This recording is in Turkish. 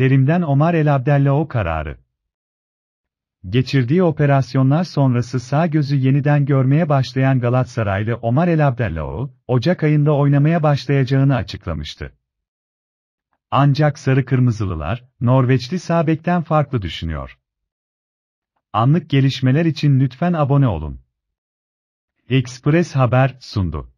Terim'den Omar El Abdella o kararı. Geçirdiği operasyonlar sonrası sağ gözü yeniden görmeye başlayan Galatasaraylı Omar El Abdellao, Ocak ayında oynamaya başlayacağını açıklamıştı. Ancak sarı kırmızılılar, Norveçli sağ bekten farklı düşünüyor. Anlık gelişmeler için lütfen abone olun. Express Haber sundu.